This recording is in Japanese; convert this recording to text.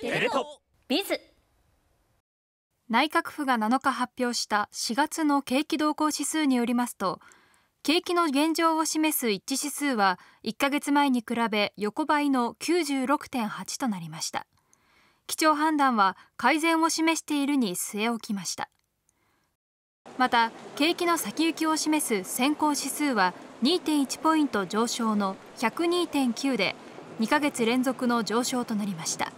テレ東ビズ内閣府が7日発表した4月の景気動向指数によりますと景気の現状を示す一致指数は1ヶ月前に比べ横ばいの96.8となりました基調判断は改善を示しているに据え置きましたまた景気の先行きを示す先行指数は2.1ポイント上昇の102.9で2ヶ月連続の上昇となりました